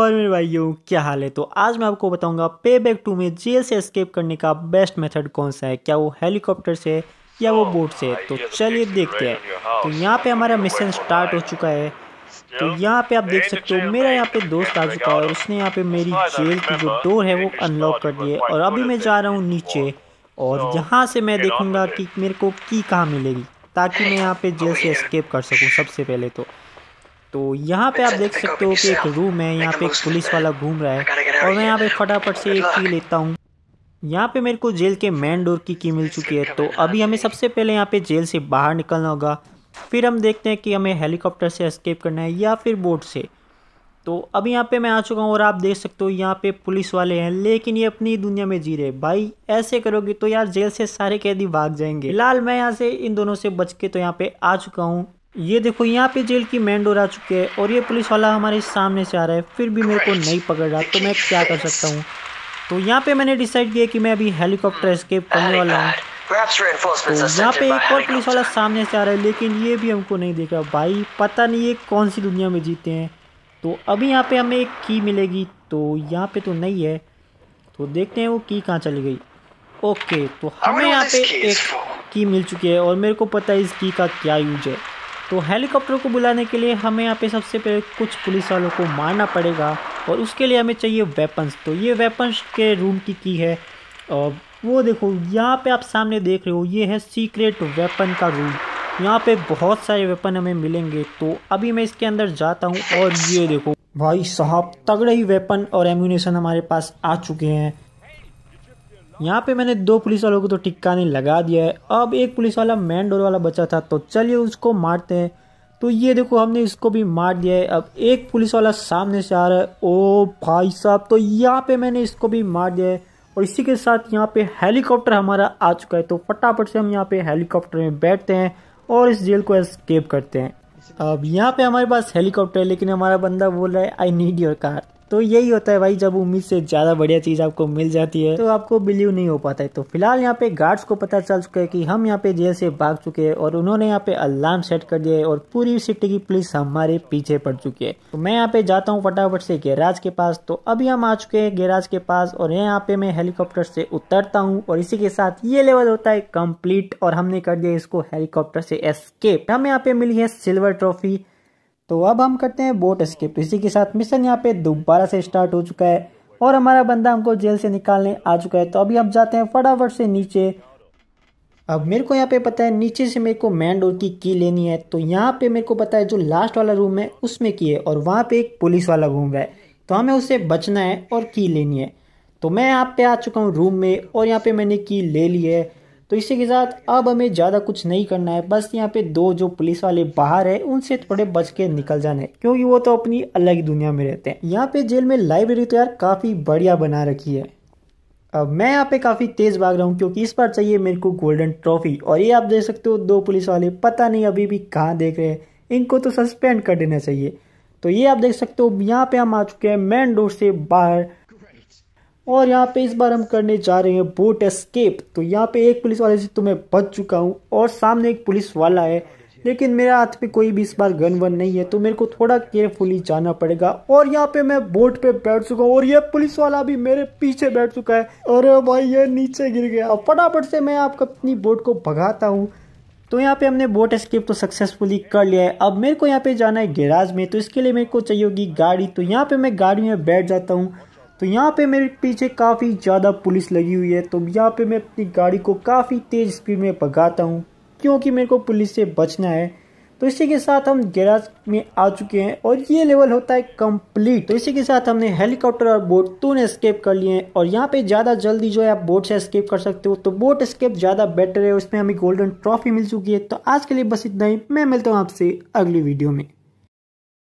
और मेरे भाइयों क्या हाल है तो आज मैं आपको बताऊंगा पे बैक टू में जेल से एस्केप करने का बेस्ट मेथड कौन सा है क्या वो हेलीकॉप्टर से या वो बोट से तो oh, चलिए देखते हैं तो यहाँ पे हमारा मिशन स्टार्ट हो चुका है तो यहाँ पे आप देख सकते हो मेरा यहाँ पे दोस्त आ चुका है और उसने यहाँ पे मेरी जेल की जो डोर है वो अनलॉक कर दिए और अभी मैं जा रहा हूँ नीचे और यहाँ से मैं देखूँगा कि मेरे को की कहाँ मिलेगी ताकि मैं यहाँ पे जेल से एस्केप कर सकूँ सबसे पहले तो तो यहाँ पे आप देख सकते हो कि एक रूम है यहाँ पे एक पुलिस वाला घूम रहा है और मैं यहाँ पे फटाफट से एक की लेता हूँ यहाँ पे मेरे को जेल के मेन डोर की की मिल चुकी है तो अभी हमें सबसे पहले यहाँ पे जेल से बाहर निकलना होगा फिर हम देखते हैं कि हमें हेलीकॉप्टर से एस्केप करना है या फिर बोट से तो अभी यहाँ पे मैं आ चुका हूँ और आप देख सकते हो यहाँ पे पुलिस वाले हैं लेकिन ये अपनी दुनिया में जी रहे भाई ऐसे करोगे तो यार जेल से सारे कैदी भाग जाएंगे लाल मैं यहाँ से इन दोनों से बच के तो यहाँ पे आ चुका हूँ ये देखो यहाँ पे जेल की मेन डोर आ चुकी है और ये पुलिस वाला हमारे सामने से आ रहा है फिर भी मेरे को नहीं पकड़ रहा तो मैं क्या कर सकता हूँ तो यहाँ पे मैंने डिसाइड किया कि मैं अभी हेलीकॉप्टर स्केप करने वाला हूँ तो यहाँ पे एक और पुलिस वाला सामने से आ रहा है लेकिन ये भी हमको नहीं देख रहा भाई पता नहीं ये कौन सी दुनिया में जीते हैं तो अभी यहाँ पे हमें एक की मिलेगी तो यहाँ पे तो नहीं है तो देखते हैं वो की कहाँ चली गई ओके तो हमें यहाँ पे एक की मिल चुकी है और मेरे को पता है इस की का क्या यूज है तो हेलीकॉप्टर को बुलाने के लिए हमें यहाँ पे सबसे पहले कुछ पुलिस वालों को मारना पड़ेगा और उसके लिए हमें चाहिए वेपन्स तो ये वेपन्स के रूम की की है और वो देखो यहाँ पे आप सामने देख रहे हो ये है सीक्रेट वेपन का रूम यहाँ पे बहुत सारे वेपन हमें मिलेंगे तो अभी मैं इसके अंदर जाता हूँ और ये देखो भाई साहब तगड़े ही वेपन और एम्यूनेशन हमारे पास आ चुके हैं यहाँ पे मैंने दो पुलिस वालों को तो नहीं लगा दिया है अब एक पुलिस वाला मैन डोर वाला बचा था तो चलिए उसको मारते हैं तो ये देखो हमने इसको भी मार दिया है अब एक पुलिस वाला सामने से आ रहा है ओ भाई साहब तो यहाँ पे मैंने इसको भी मार दिया है और इसी के साथ यहाँ पे हेलीकॉप्टर हमारा आ चुका है तो फटाफट से हम यहाँ पे हेलीकॉप्टर में बैठते हैं और इस जेल को एस्केप करते हैं अब यहाँ पे हमारे पास हेलीकॉप्टर है लेकिन हमारा बंदा बोल रहा है आई नीड योर कार तो यही होता है भाई जब उम्मीद से ज़्यादा बढ़िया चीज़ आपको मिल जाती है तो आपको बिलीव नहीं हो पाता है तो फिलहाल यहाँ पे गार्ड्स को पता चल चुका है कि हम यहाँ पे जेल से भाग चुके हैं और उन्होंने यहाँ पे अलार्म सेट कर दिया है और पूरी सिटी की पुलिस हमारे पीछे पड़ चुकी है तो मैं यहाँ पे जाता हूँ फटाफट से गैराज के पास तो अभी हम आ चुके हैं गैराज के पास और यहाँ पे मैं हेलीकॉप्टर से उतरता हूँ और इसी के साथ ये लेवल होता है कम्प्लीट और हमने कर दिया इसको हेलीकॉप्टर से एस्केप हम यहाँ पे मिली है सिल्वर ट्रॉफी तो अब हम करते हैं बोट स्केप इसी के साथ मिशन यहाँ पे दोबारा से स्टार्ट हो चुका है और हमारा बंदा हमको जेल से निकालने आ चुका है तो अभी हम जाते हैं फटाफट से नीचे अब मेरे को यहाँ पे पता है नीचे से मेरे को मैन डोर की की लेनी है तो यहाँ पे मेरे को पता है जो लास्ट वाला रूम है उसमें की है और वहाँ पे एक पुलिस वाला रूम है तो हमें उससे बचना है और की लेनी है तो मैं यहाँ पे आ चुका हूँ रूम में और यहाँ पे मैंने की ले ली है तो इसी के साथ अब हमें ज़्यादा कुछ नहीं करना है बस यहाँ पे दो जो पुलिस वाले बाहर है उनसे थोड़े बच के निकल जाने क्योंकि वो तो अपनी अलग ही दुनिया में रहते हैं यहाँ पे जेल में लाइब्रेरी तो यार काफ़ी बढ़िया बना रखी है अब मैं यहाँ पे काफ़ी तेज़ भाग रहा हूँ क्योंकि इस बार चाहिए मेरे को गोल्डन ट्रॉफी और ये आप देख सकते हो दो पुलिस वाले पता नहीं अभी भी कहाँ देख रहे हैं इनको तो सस्पेंड कर देना चाहिए तो ये आप देख सकते हो यहाँ पे हम आ चुके हैं मेन डोर से बाहर और यहाँ पे इस बार हम करने जा रहे हैं बोट एस्केप तो यहाँ पे एक पुलिस वाले से तो मैं बच चुका हूँ और सामने एक पुलिस वाला है लेकिन मेरे हाथ पे कोई भी इस बार गन वन नहीं है तो मेरे को थोड़ा केयरफुली जाना पड़ेगा और यहाँ पे मैं बोट पे बैठ चुका हूँ और ये पुलिस वाला भी मेरे पीछे बैठ चुका है अरे भाई ये नीचे गिर गया फटाफट से मैं आपको अपनी बोट को भगाता हूँ तो यहाँ पे हमने बोट स्केप तो सक्सेसफुली कर लिया है अब मेरे को यहाँ पे जाना है गैराज में तो इसके लिए मेरे को चाहिए होगी गाड़ी तो यहाँ पे मैं गाड़ी में बैठ जाता हूँ तो यहाँ पे मेरे पीछे काफ़ी ज़्यादा पुलिस लगी हुई है तो यहाँ पे मैं अपनी गाड़ी को काफ़ी तेज़ स्पीड में भगाता हूँ क्योंकि मेरे को पुलिस से बचना है तो इसी के साथ हम गैराज में आ चुके हैं और ये लेवल होता है कंप्लीट तो इसी के साथ हमने हेलीकॉप्टर और बोट दोनों एस्केप कर लिए हैं और यहाँ पे ज़्यादा जल्दी जो है आप बोट से एस्केप कर सकते हो तो बोट एस्केप ज़्यादा बेटर है उसमें हमें गोल्डन ट्रॉफी मिल चुकी है तो आज के लिए बस इतना ही मैं मिलता हूँ आपसे अगली वीडियो में